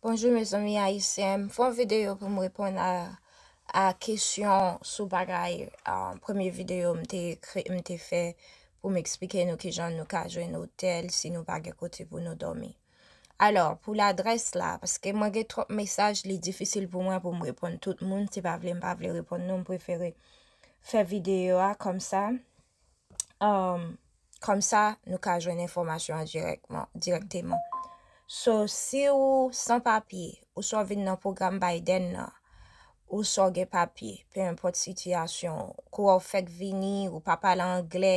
Bonjou mez omi a ICM. Fon videyo pou mw repon a kesyon sou bagay. Premier videyo mte fè pou m eksplike nou ki jan nou kajwen nou tel si nou bagay kote pou nou domi. Alors pou l'adres la, paske mwen gey trop mesaj li difisil pou mwen pou mw repon tout moun. Ti pa vle m pa vle repon nou m preferi fè videyo a kom euh, sa. Kom sa nou kajwen informasyon direktman. Direk teman. So, si ou san papi, ou sa vin nan program Biden nan, ou sa ge papi, pe mèm pot sityasyon, kou ou fek vini, ou pa pala angle,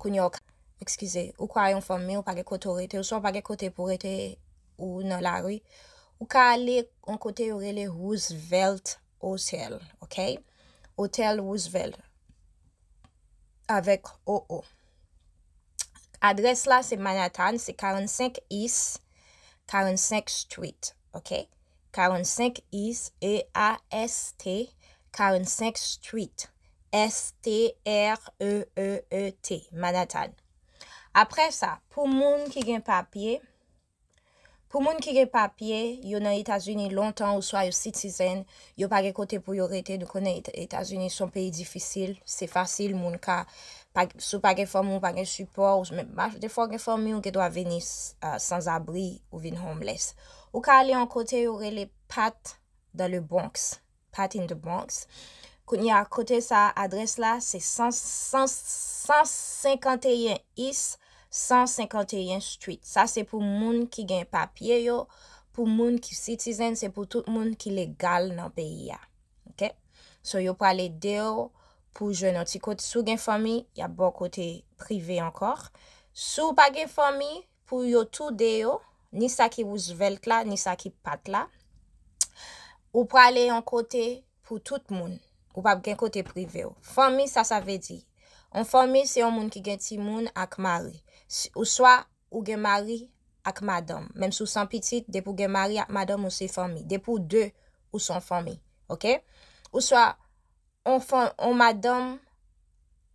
kou nyok, ekskize, ou kwa yon fami, ou pa ge kote ou rete, ou sa ou pa ge kote pou rete ou nan la rwi, ou ka ale yon kote yore le Roosevelt Hotel, ok? Hotel Roosevelt, avèk OO. Adres la se Manhattan, se 45 East. 45 Street, ok? 45 East, E-A-S-T, 45 Street, S-T-R-E-E-E-T, e e e Manhattan. Apre sa, pou moun ki gen papye, Pou moun ki ge papye, yo nan Etasuni lontan ou swa yo citizen, yo pake kote pou yo rete de konen Etasuni son peyi difisil. Se fasil moun ka, sou pake form ou pake support, ou se mwen bache defonke form yon ke do a veni sans abri ou vin homeless. Ou ka ale an kote yore le pat in the box. Konye akote sa adres la, se 151 isk. 151 street. Sa se pou moun ki gen papye yo. Pou moun ki citizen, se pou tout moun ki legal nan peyi ya. Ok? So yo pou ale deyo pou jenoti kote. Sou gen fomi, ya bo kote prive ankor. Sou pa gen fomi, pou yo tou deyo. Ni sa ki wous velk la, ni sa ki pat la. Ou pou ale yon kote pou tout moun. Ou pa gen kote prive yo. Fomi sa sa ve di. On formi se yon moun ki gen ti moun ak mari. Ou soa, ou gen mari ak madam. Mem sou san pitit, depou gen mari ak madam ou se formi. Depou de, ou son formi. Ou soa, ou madam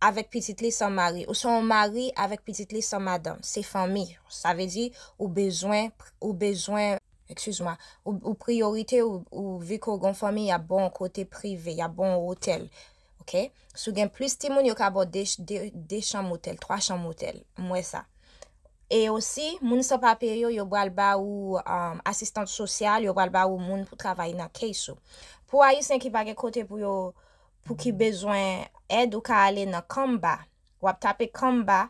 avèk pitit li san mari. Ou soa, ou mari avèk pitit li san madam. Se formi. Sa ve di ou bezwen, ou bezwen, eksuzwa, ou priorite ou vi kon kon formi ya bon kote prive, ya bon hotel. Sou gen plis ti moun yo ka bo 2 chan motel, 3 chan motel mwen sa. E osi moun sa papi yo yo bal ba ou um, asistant sosyal yo bal ba ou moun pou travay nan keisho. Po a yi sen ki bagen kote pou ki bezwen ed ou ka ale nan kamba. Wap tape kamba,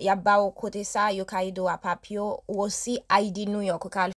ya ba ou kote sa yo ka ide wap ap yo ou osi ID nou yo ko ka ale.